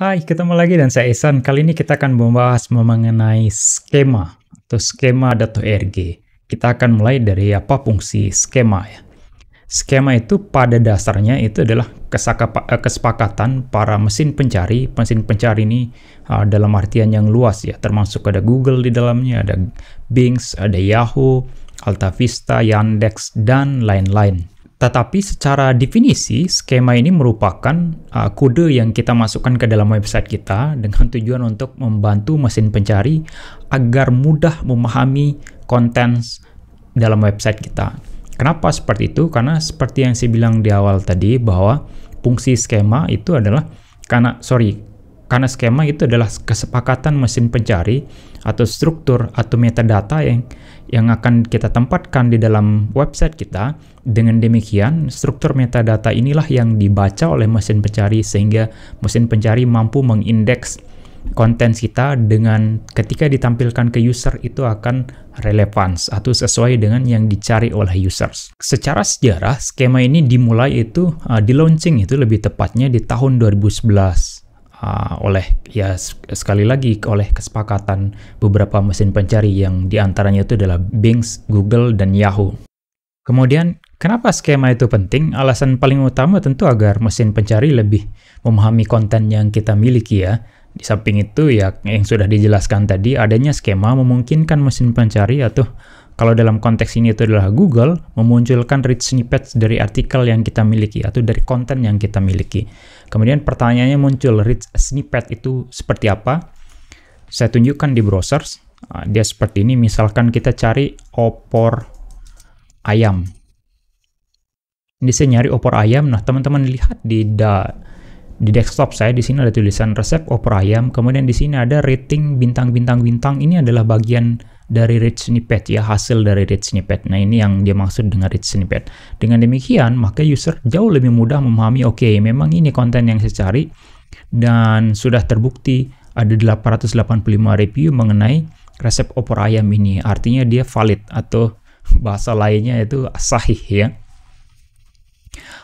Hai, ketemu lagi dan saya Ihsan. Kali ini kita akan membahas mengenai skema atau skema data Kita akan mulai dari apa fungsi skema ya. Skema itu pada dasarnya itu adalah eh, kesepakatan para mesin pencari. Mesin pencari ini eh, dalam artian yang luas ya, termasuk ada Google di dalamnya, ada Bing, ada Yahoo, Alta Vista, Yandex, dan lain-lain. Tetapi secara definisi, skema ini merupakan uh, kode yang kita masukkan ke dalam website kita dengan tujuan untuk membantu mesin pencari agar mudah memahami konten dalam website kita. Kenapa seperti itu? Karena seperti yang saya bilang di awal tadi bahwa fungsi skema itu adalah karena sorry karena skema itu adalah kesepakatan mesin pencari atau struktur atau metadata yang yang akan kita tempatkan di dalam website kita. Dengan demikian, struktur metadata inilah yang dibaca oleh mesin pencari sehingga mesin pencari mampu mengindeks konten kita dengan ketika ditampilkan ke user itu akan relevans atau sesuai dengan yang dicari oleh users. Secara sejarah, skema ini dimulai itu uh, di launching itu lebih tepatnya di tahun 2011 uh, oleh ya sekali lagi oleh kesepakatan beberapa mesin pencari yang diantaranya itu adalah Bing, Google, dan Yahoo. Kemudian, kenapa skema itu penting? Alasan paling utama tentu agar mesin pencari lebih memahami konten yang kita miliki ya. Di samping itu ya yang sudah dijelaskan tadi, adanya skema memungkinkan mesin pencari atau kalau dalam konteks ini itu adalah Google, memunculkan rich snippets dari artikel yang kita miliki atau dari konten yang kita miliki. Kemudian pertanyaannya muncul, rich snippet itu seperti apa? Saya tunjukkan di browser, ah, dia seperti ini. Misalkan kita cari opor ayam. Ini saya nyari opor ayam. Nah, teman-teman lihat di da, di desktop saya di sini ada tulisan resep opor ayam. Kemudian di sini ada rating bintang-bintang-bintang. Ini adalah bagian dari rich snippet ya hasil dari rich snippet. Nah ini yang dia maksud dengan rich snippet. Dengan demikian maka user jauh lebih mudah memahami oke okay, memang ini konten yang saya cari dan sudah terbukti ada 885 review mengenai resep opor ayam ini. Artinya dia valid atau bahasa lainnya itu sahih ya.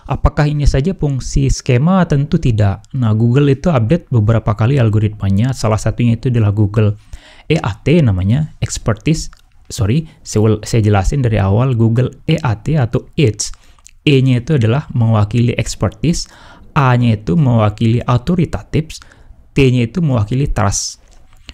Apakah ini saja fungsi skema? Tentu tidak. Nah, Google itu update beberapa kali algoritmanya, salah satunya itu adalah Google EAT eh, namanya expertise sorry saya, saya jelasin dari awal Google EAT eh, atau its E-nya itu adalah mewakili expertise A-nya itu mewakili authoritative T-nya itu mewakili trust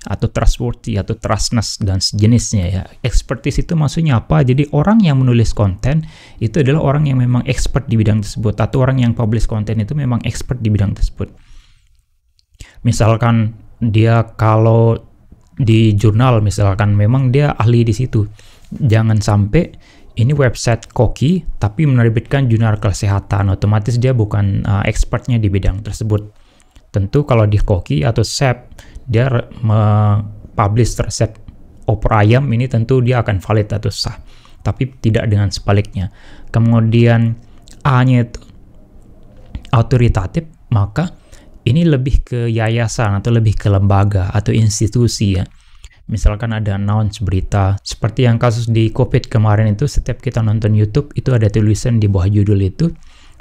atau trustworthy atau trustness dan sejenisnya ya. Expertise itu maksudnya apa? Jadi orang yang menulis konten itu adalah orang yang memang expert di bidang tersebut atau orang yang publish konten itu memang expert di bidang tersebut. Misalkan dia kalau di jurnal misalkan memang dia ahli di situ. Jangan sampai ini website koki tapi menerbitkan jurnal kesehatan otomatis dia bukan uh, expertnya di bidang tersebut. Tentu kalau di koki atau chef dia publish resep opor ayam ini tentu dia akan valid atau sah. Tapi tidak dengan sebaliknya. Kemudian A-nya itu autoritatif maka ini lebih ke yayasan atau lebih ke lembaga atau institusi ya. Misalkan ada announce berita, seperti yang kasus di COVID kemarin itu, setiap kita nonton YouTube itu ada tulisan di bawah judul itu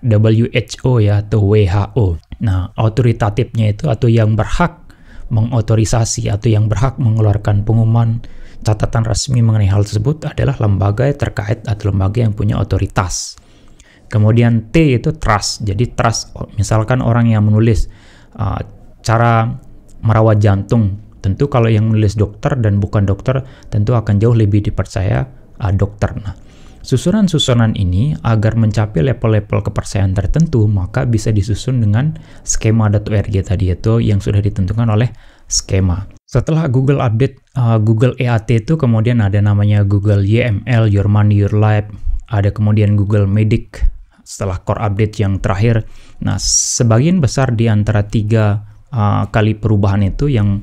WHO ya atau WHO. Nah, otoritatifnya itu atau yang berhak mengotorisasi atau yang berhak mengeluarkan pengumuman catatan resmi mengenai hal tersebut adalah lembaga yang terkait atau lembaga yang punya otoritas. Kemudian T itu trust. Jadi trust misalkan orang yang menulis Ah, cara merawat jantung tentu kalau yang menulis dokter dan bukan dokter tentu akan jauh lebih dipercaya uh, dokter nah Susunan-susunan ini agar mencapai level-level kepercayaan tertentu, maka bisa disusun dengan skema .org tadi itu yang sudah ditentukan oleh skema. Setelah Google update uh, Google EAT itu kemudian ada namanya Google YML, Your Money, Your Life, ada kemudian Google Medic, setelah core update yang terakhir Nah, sebagian besar di antara tiga uh, kali perubahan itu yang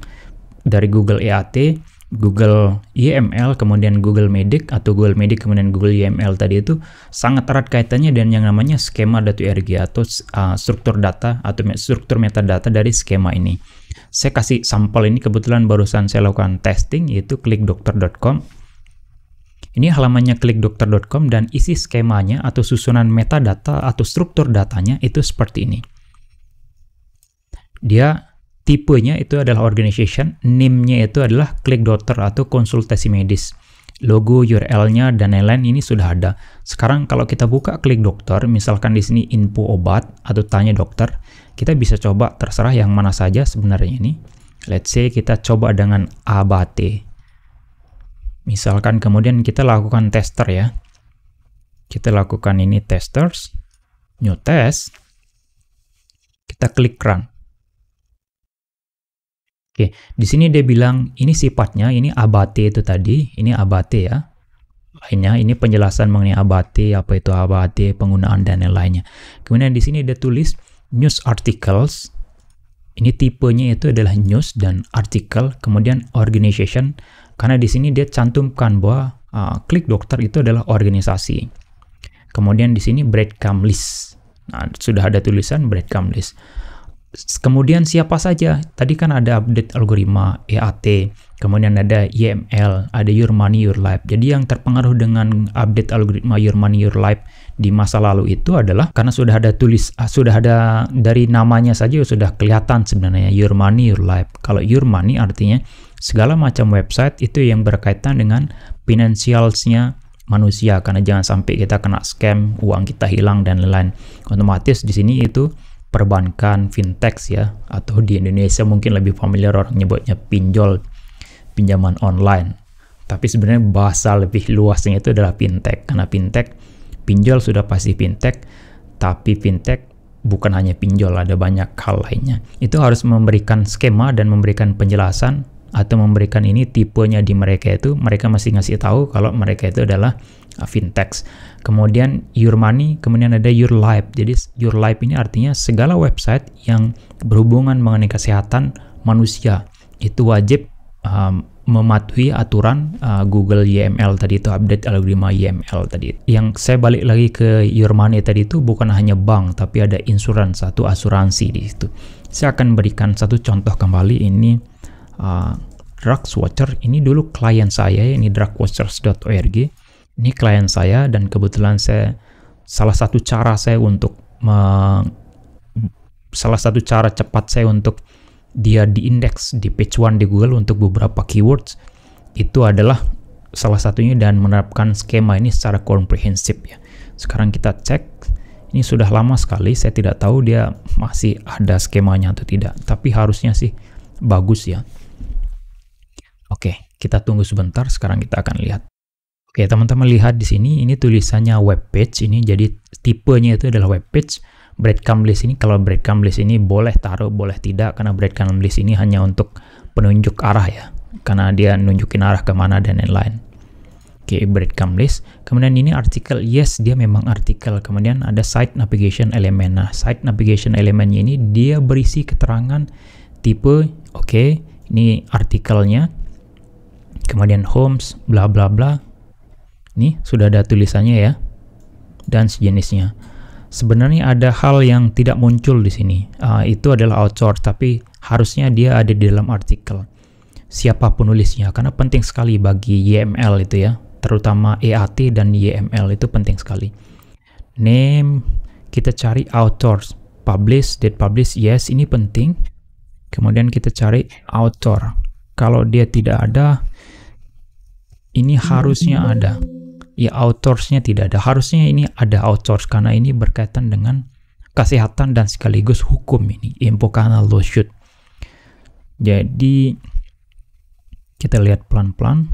dari Google EAT, Google EML kemudian Google Medic atau Google Medic kemudian Google EML tadi itu sangat erat kaitannya dengan yang namanya skema data IRG atau uh, struktur data atau struktur metadata dari skema ini. Saya kasih sampel ini kebetulan barusan saya lakukan testing yaitu klik dokter.com. Ini halamannya klik dokter.com dan isi skemanya atau susunan metadata atau struktur datanya itu seperti ini. Dia tipenya itu adalah organization, name-nya itu adalah klik dokter atau konsultasi medis. Logo, URL-nya, dan lain-lain ini sudah ada. Sekarang kalau kita buka klik dokter, misalkan di sini info obat atau tanya dokter, kita bisa coba terserah yang mana saja sebenarnya ini. Let's say kita coba dengan abate. Misalkan kemudian kita lakukan tester ya. Kita lakukan ini testers, new test, kita klik run. Oke, di sini dia bilang ini sifatnya, ini abate itu tadi, ini abate ya. Lainnya, ini penjelasan mengenai abate, apa itu abate, penggunaan dan lain-lainnya. Kemudian di sini dia tulis news articles, ini tipenya itu adalah news dan artikel, kemudian organization karena di sini dia cantumkan bahwa uh, klik dokter itu adalah organisasi. Kemudian di sini breadcrumb list. Nah, sudah ada tulisan breadcrumb list. Kemudian siapa saja? Tadi kan ada update algoritma EAT, kemudian ada YML, e ada Your Money Your Life. Jadi yang terpengaruh dengan update algoritma Your Money Your Life di masa lalu itu adalah karena sudah ada tulis ah, sudah ada dari namanya saja sudah kelihatan sebenarnya Your Money Your Life. Kalau Your Money artinya segala macam website itu yang berkaitan dengan finansialnya manusia karena jangan sampai kita kena scam uang kita hilang dan lain-lain otomatis di sini itu perbankan fintech ya atau di Indonesia mungkin lebih familiar orang nyebutnya pinjol pinjaman online tapi sebenarnya bahasa lebih luasnya itu adalah fintech karena fintech pinjol sudah pasti fintech tapi fintech bukan hanya pinjol ada banyak hal lainnya itu harus memberikan skema dan memberikan penjelasan atau memberikan ini tipenya di mereka itu mereka masih ngasih tahu kalau mereka itu adalah uh, fintech. Kemudian your money, kemudian ada your life. Jadi your life ini artinya segala website yang berhubungan mengenai kesehatan manusia itu wajib um, mematuhi aturan uh, Google YML tadi itu update algoritma YML tadi. Yang saya balik lagi ke your money tadi itu bukan hanya bank tapi ada insurance satu asuransi di situ. Saya akan berikan satu contoh kembali ini uh, Watcher ini dulu klien saya ini drugwatchers.org ini klien saya dan kebetulan saya salah satu cara saya untuk me, salah satu cara cepat saya untuk dia diindeks di page one di Google untuk beberapa keywords itu adalah salah satunya dan menerapkan skema ini secara komprehensif ya. Sekarang kita cek ini sudah lama sekali saya tidak tahu dia masih ada skemanya atau tidak, tapi harusnya sih bagus ya. Oke, kita tunggu sebentar. Sekarang kita akan lihat. Oke, teman-teman lihat di sini. Ini tulisannya web page. Ini jadi tipenya itu adalah web page. Breadcrumb list ini, kalau breadcrumb list ini boleh taruh, boleh tidak, karena breadcrumb list ini hanya untuk penunjuk arah ya, karena dia nunjukin arah kemana dan lain-lain. Oke, okay, breadcrumb list. Kemudian ini artikel, yes, dia memang artikel. Kemudian ada site navigation element. Nah, site navigation elemennya ini dia berisi keterangan tipe, oke, ini artikelnya kemudian homes, bla bla bla. Nih, sudah ada tulisannya ya. Dan sejenisnya. Sebenarnya ada hal yang tidak muncul di sini. Uh, itu adalah author, tapi harusnya dia ada di dalam artikel. Siapa penulisnya? Karena penting sekali bagi YML itu ya, terutama EAT dan YML itu penting sekali. Name, kita cari authors, publish, date publish, yes, ini penting. Kemudian kita cari author. Kalau dia tidak ada, ini harusnya ada. Ya outsource-nya tidak ada. Harusnya ini ada outsource karena ini berkaitan dengan kesehatan dan sekaligus hukum ini. Info karena shoot. Jadi kita lihat pelan-pelan.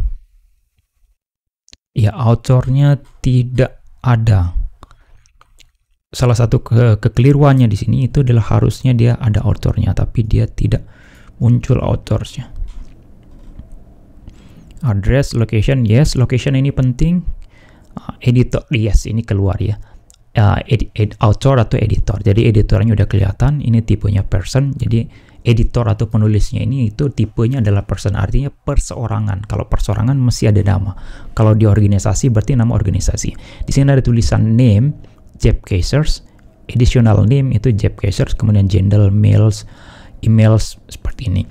Ya outsource-nya tidak ada. Salah satu ke kekeliruannya di sini itu adalah harusnya dia ada outsource-nya, tapi dia tidak muncul outsource-nya address, location, yes, location ini penting. Uh, editor, yes, ini keluar ya. Uh, ed, ed, author atau editor. Jadi editornya udah kelihatan, ini tipenya person. Jadi editor atau penulisnya ini itu tipenya adalah person artinya perseorangan kalau perseorangan mesti ada nama kalau di organisasi berarti nama organisasi di sini ada tulisan name Jeff Casers additional name itu Jeff Casers kemudian gender males emails seperti ini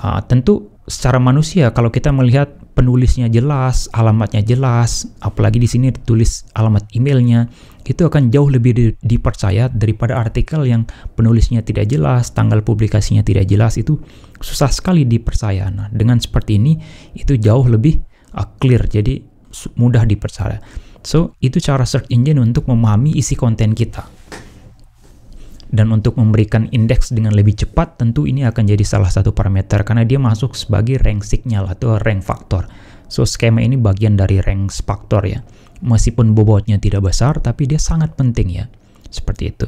uh, tentu secara manusia kalau kita melihat penulisnya jelas, alamatnya jelas, apalagi di sini ditulis alamat emailnya, itu akan jauh lebih dipercaya daripada artikel yang penulisnya tidak jelas, tanggal publikasinya tidak jelas itu susah sekali dipercaya. Nah, dengan seperti ini itu jauh lebih uh, clear, jadi mudah dipercaya. So, itu cara search engine untuk memahami isi konten kita. Dan untuk memberikan indeks dengan lebih cepat, tentu ini akan jadi salah satu parameter karena dia masuk sebagai rank signal atau rank faktor. So, skema ini bagian dari rank faktor ya. Meskipun bobotnya tidak besar, tapi dia sangat penting ya. Seperti itu.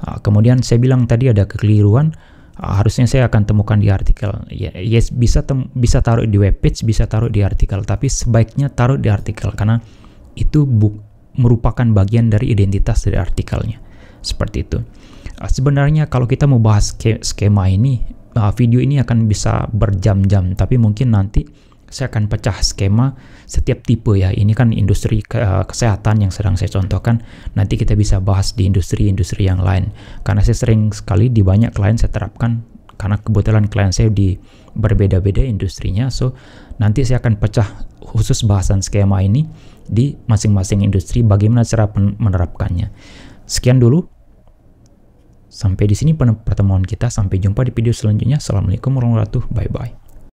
Ah, kemudian saya bilang tadi ada kekeliruan, ah, harusnya saya akan temukan di artikel. Ya, Yes, bisa tem bisa taruh di webpage, bisa taruh di artikel, tapi sebaiknya taruh di artikel karena itu merupakan bagian dari identitas dari artikelnya. Seperti itu. Ah, sebenarnya kalau kita mau bahas skema ini, ah, video ini akan bisa berjam-jam, tapi mungkin nanti saya akan pecah skema setiap tipe ya. Ini kan industri ah, kesehatan yang sedang saya contohkan. Nanti kita bisa bahas di industri-industri yang lain. Karena saya sering sekali di banyak klien saya terapkan karena kebetulan klien saya di berbeda-beda industrinya. So, nanti saya akan pecah khusus bahasan skema ini di masing-masing industri bagaimana cara menerapkannya. Sekian dulu Sampai di sini pertemuan kita. Sampai jumpa di video selanjutnya. Assalamualaikum warahmatullahi wabarakatuh. Bye-bye.